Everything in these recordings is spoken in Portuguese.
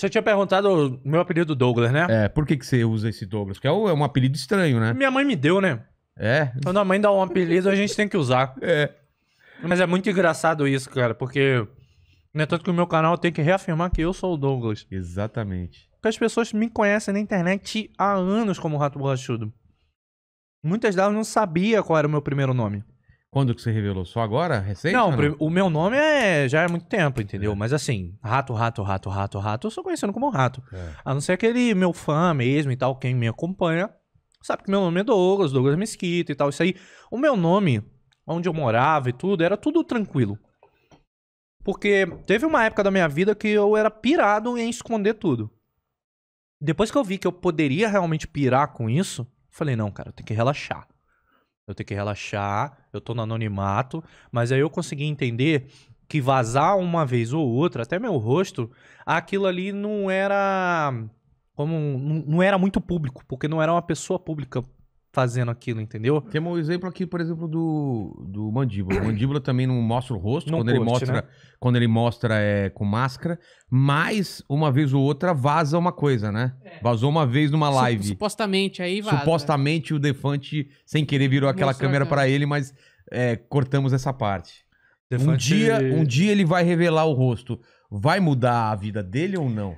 Você tinha perguntado o meu apelido Douglas, né? É, por que, que você usa esse Douglas? Porque é um, é um apelido estranho, né? Minha mãe me deu, né? É. Quando a mãe dá um apelido, a gente tem que usar. É. Mas é muito engraçado isso, cara, porque. Não é tanto que o meu canal tem que reafirmar que eu sou o Douglas. Exatamente. Porque as pessoas me conhecem na internet há anos como Rato Borrachudo. Muitas delas não sabiam qual era o meu primeiro nome. Quando que você revelou? Só agora? Recente? Não, não? o meu nome é já é muito tempo, é. entendeu? É. Mas assim, rato, rato, rato, rato, rato, eu sou conhecido como rato. É. A não ser aquele meu fã mesmo e tal, quem me acompanha, sabe que meu nome é Douglas, Douglas Mesquita e tal, isso aí. O meu nome, onde eu morava e tudo, era tudo tranquilo. Porque teve uma época da minha vida que eu era pirado em esconder tudo. Depois que eu vi que eu poderia realmente pirar com isso, falei, não, cara, eu tenho que relaxar. Eu tenho que relaxar, eu tô no anonimato, mas aí eu consegui entender que vazar uma vez ou outra, até meu rosto, aquilo ali não era como não era muito público, porque não era uma pessoa pública fazendo aquilo, entendeu? Temos um exemplo aqui, por exemplo, do, do Mandíbula. O Mandíbula também não mostra o rosto, não quando, curte, ele né? mostra, né? quando ele mostra é, com máscara, mas uma vez ou outra vaza uma coisa, né? É. Vazou uma vez numa live. Supostamente aí vaza. Supostamente o Defante, sem querer, virou aquela câmera para ele, mas é, cortamos essa parte. Defante... Um, dia, um dia ele vai revelar o rosto. Vai mudar a vida dele ou não?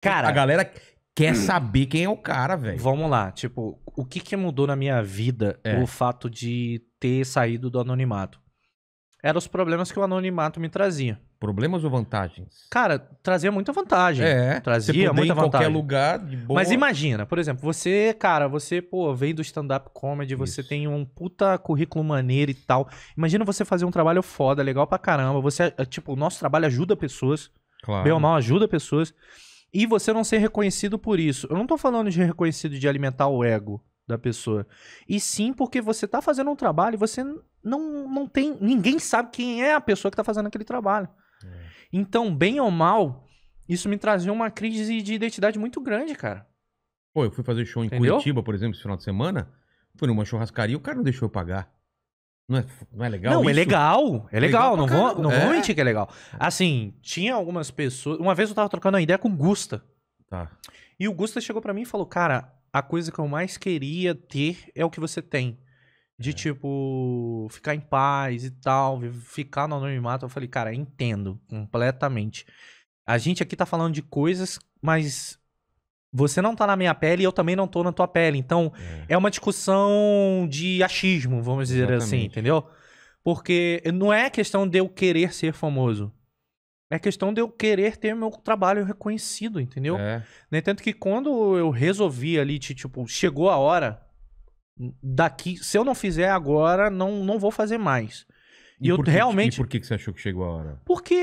Cara, a galera quer hum. saber quem é o cara, velho. Vamos lá, tipo, o que que mudou na minha vida é. o fato de ter saído do anonimato? Eram os problemas que o anonimato me trazia. Problemas ou vantagens? Cara, trazia muita vantagem. É. Trazia muita em vantagem. qualquer lugar, de boa. Mas imagina, por exemplo, você, cara, você, pô, veio do stand-up comedy, Isso. você tem um puta currículo maneiro e tal. Imagina você fazer um trabalho foda, legal pra caramba. Você, eh, tipo, o nosso trabalho ajuda pessoas. Claro. Bem ou mal, ajuda pessoas e você não ser reconhecido por isso. Eu não tô falando de reconhecido de alimentar o ego da pessoa. E sim porque você tá fazendo um trabalho e você não, não tem. Ninguém sabe quem é a pessoa que tá fazendo aquele trabalho. É. Então, bem ou mal, isso me trazia uma crise de identidade muito grande, cara. Pô, eu fui fazer show em Entendeu? Curitiba, por exemplo, esse final de semana. Fui numa churrascaria, o cara não deixou eu pagar. Não é, não é legal? Não, é isso? é legal. É legal. legal não vou, não é? vou mentir que é legal. Assim, tinha algumas pessoas. Uma vez eu tava trocando uma ideia com o Gusta. Tá. E o Gusta chegou para mim e falou: Cara, a coisa que eu mais queria ter é o que você tem. De é. tipo, ficar em paz e tal, ficar no anonimato. Eu falei, cara, entendo completamente. A gente aqui tá falando de coisas, mas você não tá na minha pele e eu também não tô na tua pele. Então, é, é uma discussão de achismo, vamos dizer assim, Exatamente. assim, entendeu? Porque não é questão de eu querer ser famoso. É questão de eu querer ter meu trabalho reconhecido, entendeu? É. Né, tanto que quando eu resolvi ali, tipo, chegou a hora, daqui, se eu não fizer agora, não, não vou fazer mais. E, e eu que, realmente. E por que você achou que chegou a hora? Porque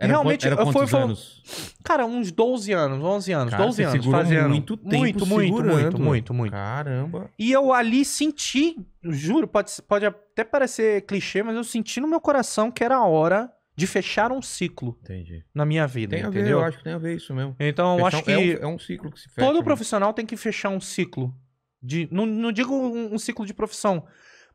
era Realmente, eu fui quantos foi, anos? Cara, uns 12 anos, 11 anos, Cara, 12 anos fazendo. Muito tempo muito, muito, muito, muito, muito. Caramba. E eu ali senti, juro, pode, pode até parecer clichê, mas eu senti no meu coração que era a hora de fechar um ciclo Entendi. na minha vida, tem entendeu? Ver, eu acho que tem a ver isso mesmo. Então, eu acho é que é um, é um, ciclo que se fecha. Todo mesmo. Né? profissional tem que fechar um ciclo de, não, não digo um, um, ciclo de profissão,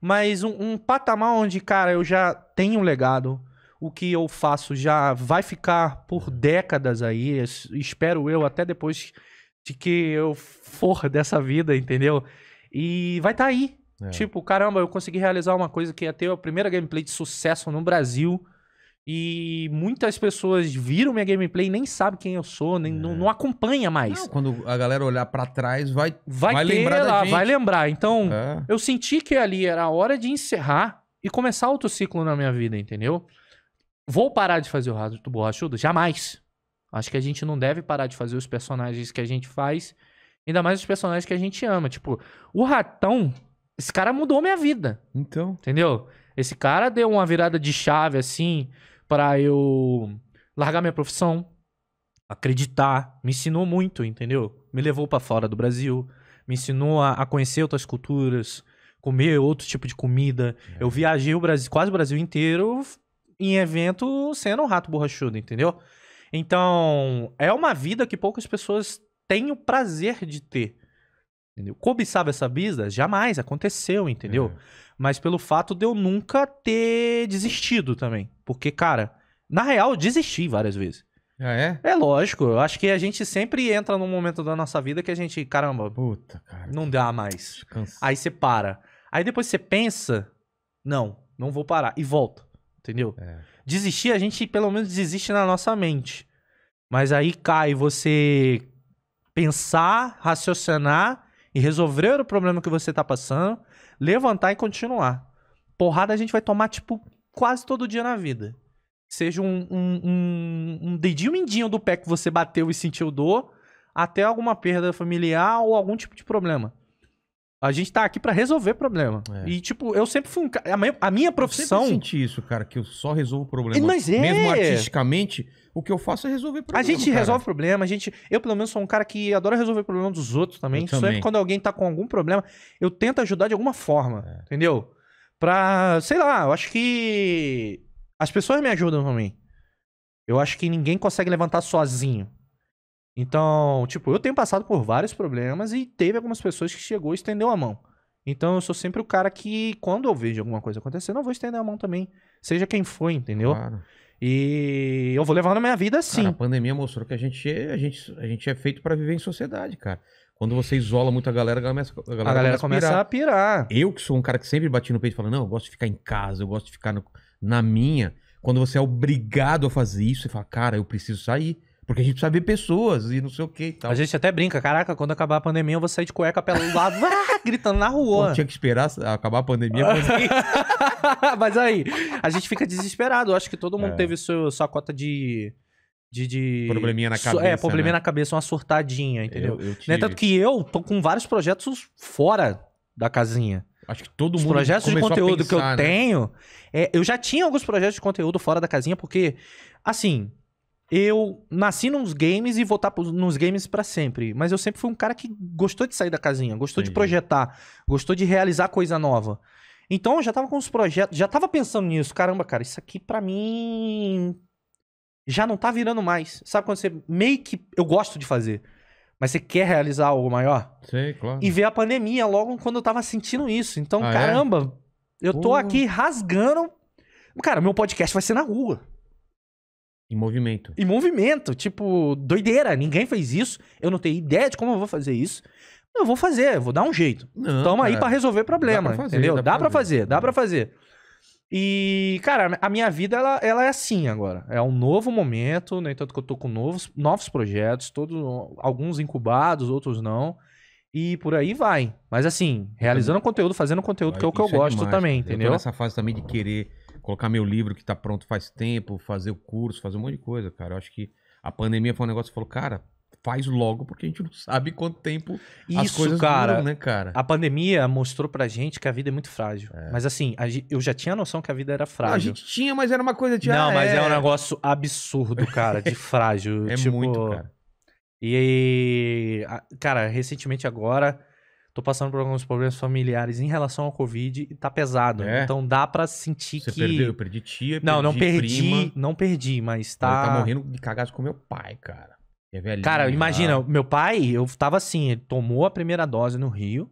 mas um, um patamar onde, cara, eu já tenho um legado, o que eu faço já vai ficar por uhum. décadas aí, espero eu, até depois de que eu for dessa vida, entendeu? E vai estar tá aí. É. Tipo, caramba, eu consegui realizar uma coisa que ia ter a primeira gameplay de sucesso no Brasil. E muitas pessoas viram minha gameplay e nem sabem quem eu sou, nem, é. não, não, acompanha mais. Não, quando a galera olhar para trás, vai, vai, vai lembrar vai lembrar. Então, é. eu senti que ali era a hora de encerrar e começar outro ciclo na minha vida, entendeu? Vou parar de fazer o Rato do Borrachudo? Jamais. Acho que a gente não deve parar de fazer os personagens que a gente faz, ainda mais os personagens que a gente ama. Tipo, o Ratão, esse cara mudou minha vida. Então. Entendeu? Esse cara deu uma virada de chave, assim, para eu largar minha profissão, acreditar. Me ensinou muito, entendeu? Me levou para fora do Brasil, me ensinou a, a conhecer outras culturas, comer outro tipo de comida. É. Eu viajei o Brasil, quase o Brasil inteiro em evento sendo um rato borrachudo, entendeu? Então, é uma vida que poucas pessoas têm o prazer de ter. Entendeu? Cobiçava essa vida? Jamais, aconteceu, entendeu? É. Mas pelo fato de eu nunca ter desistido também. Porque, cara, na real, eu desisti várias vezes. Ah, é? É lógico. Eu acho que a gente sempre entra num momento da nossa vida que a gente, caramba, Puta, cara, não dá mais. Aí você para. Aí depois você pensa, não, não vou parar. E volta entendeu? É. Desistir, a gente pelo menos desiste na nossa mente. Mas aí cai você pensar, raciocinar e resolver o problema que você tá passando, levantar e continuar. Porrada a gente vai tomar, tipo, quase todo dia na vida. Seja um, um, um, um dedinho mindinho do pé que você bateu e sentiu dor, até alguma perda familiar ou algum tipo de problema. A gente tá aqui para resolver problema. É. E, tipo, eu sempre fui um cara. A minha profissão. Eu senti isso, cara, que eu só resolvo problema. Mas é. Mesmo artisticamente, o que eu faço é resolver problema. A gente cara. resolve problema, a gente. Eu, pelo menos, sou um cara que adora resolver problema dos outros também. Eu sempre é também. quando alguém tá com algum problema, eu tento ajudar de alguma forma. É. Entendeu? Pra. Sei lá, eu acho que. As pessoas me ajudam também. Eu acho que ninguém consegue levantar sozinho. Então, tipo, eu tenho passado por vários problemas e teve algumas pessoas que chegou e estendeu a mão. Então eu sou sempre o cara que, quando eu vejo alguma coisa acontecendo, eu vou estender a mão também. Seja quem for, entendeu? Claro. E eu vou levar na minha vida assim. Cara, a pandemia mostrou que a gente, é, a gente, a gente é feito para viver em sociedade, cara. Quando você isola muito a galera, a galera, a galera, a galera começa, a, pirar. a pirar. Eu, que sou um cara que sempre bati no peito e falo, não, eu gosto de ficar em casa, eu gosto de ficar no, na minha. Quando você é obrigado a fazer isso, você fala, cara, eu preciso sair. Porque a gente precisa ver pessoas e não sei o que e tal. A gente até brinca, caraca, quando acabar a pandemia eu vou sair de cueca pelo lado, gritando na rua. Pô, tinha que esperar acabar a pandemia. Mas aí, a gente fica desesperado. Eu acho que todo mundo é. teve seu, sua cota de, de, de... Probleminha na é, cabeça. É, probleminha né? na cabeça, uma surtadinha, entendeu? Eu, eu é tive... Tanto que eu tô com vários projetos fora da casinha. Acho que todo mundo. Os projetos de conteúdo pensar, que eu né? tenho. É, eu já tinha alguns projetos de conteúdo fora da casinha, porque, assim, eu nasci nos games e voltar tá nos games para sempre. Mas eu sempre fui um cara que gostou de sair da casinha, gostou Entendi. de projetar, gostou de realizar coisa nova. Então eu já tava com os projetos, já tava pensando nisso. Caramba, cara, isso aqui para mim já não tá virando mais. Sabe quando você meio que eu gosto de fazer, mas você quer realizar algo maior? Sim, claro. E ver a pandemia logo quando eu tava sentindo isso. Então, ah, é? caramba, é? eu tô aqui rasgando. Cara, meu podcast vai ser na rua. Em movimento. Em movimento. Tipo, doideira. Ninguém fez isso. Eu não tenho ideia de como eu vou fazer isso. Eu vou fazer, vou dar um jeito. Estamos aí é. para resolver problema, dá pra fazer, entendeu? Dá, dá para fazer. fazer, dá para fazer. E, cara, a minha vida ela, ela é assim agora. É um novo momento, no né? entanto que eu tô com novos, novos projetos, todos, alguns incubados, outros não. E por aí vai. Mas assim, realizando conteúdo, fazendo conteúdo, que é o que eu é gosto demais, também, entendeu? Nessa fase também de querer colocar meu livro que tá pronto faz tempo, fazer o curso, fazer um monte de coisa, cara. Eu acho que a pandemia foi um negócio que falou, cara, faz logo, porque a gente não sabe quanto tempo Isso, as coisas cara, duram, né, cara? A pandemia mostrou pra gente que a vida é muito frágil. É. Mas assim, a, eu já tinha a noção que a vida era frágil. Não, a gente tinha, mas era uma coisa de... Não, ah, mas é... é... um negócio absurdo, cara, de frágil. é tipo... muito, cara. E, cara, recentemente agora tô passando por alguns problemas familiares em relação ao Covid e tá pesado. É? Então dá para sentir Você que. Perdeu, eu perdi tia, Não, perdi não perdi, prima. não perdi, mas tá. Ele tá morrendo de cagaço com meu pai, cara. É velhinho, cara, imagina, lá. meu pai, eu tava assim, ele tomou a primeira dose no Rio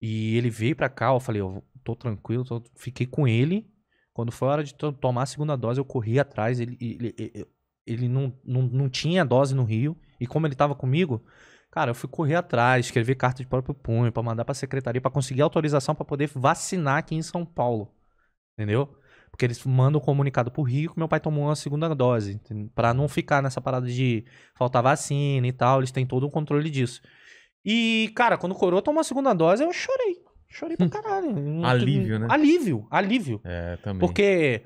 e ele veio pra cá, eu falei, eu tô tranquilo, tô... fiquei com ele. Quando foi a hora de tomar a segunda dose, eu corri atrás, ele, ele, ele, ele não, não, não tinha dose no Rio e como ele tava comigo, Cara, eu fui correr atrás, escrevi carta de próprio punho para mandar para secretaria para conseguir autorização para poder vacinar aqui em São Paulo. Entendeu? Porque eles mandam o um comunicado pro Rio que meu pai tomou uma segunda dose, para não ficar nessa parada de faltar vacina e tal, eles têm todo o controle disso. E, cara, quando o Coroa tomou a segunda dose, eu chorei. Chorei pra hum. caralho. alívio, né? Alívio, alívio. É, também. Porque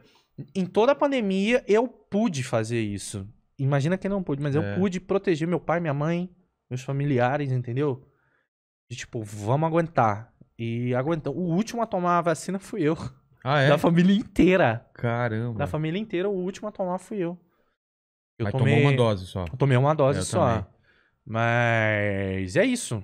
em toda a pandemia eu pude fazer isso. Imagina quem não pude, mas é. eu pude proteger meu pai, minha mãe, meus familiares, entendeu? De tipo, vamos aguentar. E aguentou. O último a tomar a vacina fui eu. Ah, é? Da família inteira. Caramba. Da família inteira, o último a tomar fui eu. Eu Mas tomei... tomou uma dose só. Eu tomei uma dose eu só. Também. Mas é isso.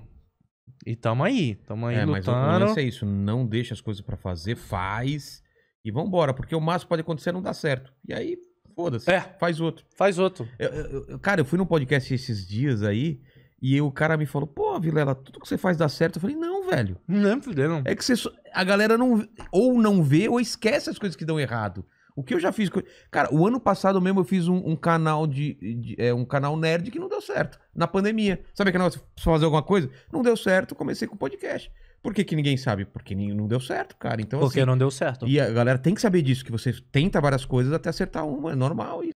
E tamo aí, tamo aí é, lutando. Mas o é isso, não deixa as coisas para fazer, faz e vambora, porque o máximo pode acontecer é não dá certo. E aí, foda-se, é, faz outro. Faz outro. Eu, eu, cara, eu fui num podcast esses dias aí e o cara me falou, pô, Vilela, tudo que você faz dá certo. Eu falei, não, velho. Não, não É que você só... a galera não ou não vê ou esquece as coisas que dão errado. O que eu já fiz. Cara, o ano passado mesmo eu fiz um, um canal de. de é, um canal nerd que não deu certo. Na pandemia. Sabe aquele negócio fazer alguma coisa? Não deu certo, comecei com podcast. Por que, que ninguém sabe? Porque não deu certo, cara. Então, Porque assim, não deu certo. E a galera tem que saber disso, que você tenta várias coisas até acertar uma, é normal.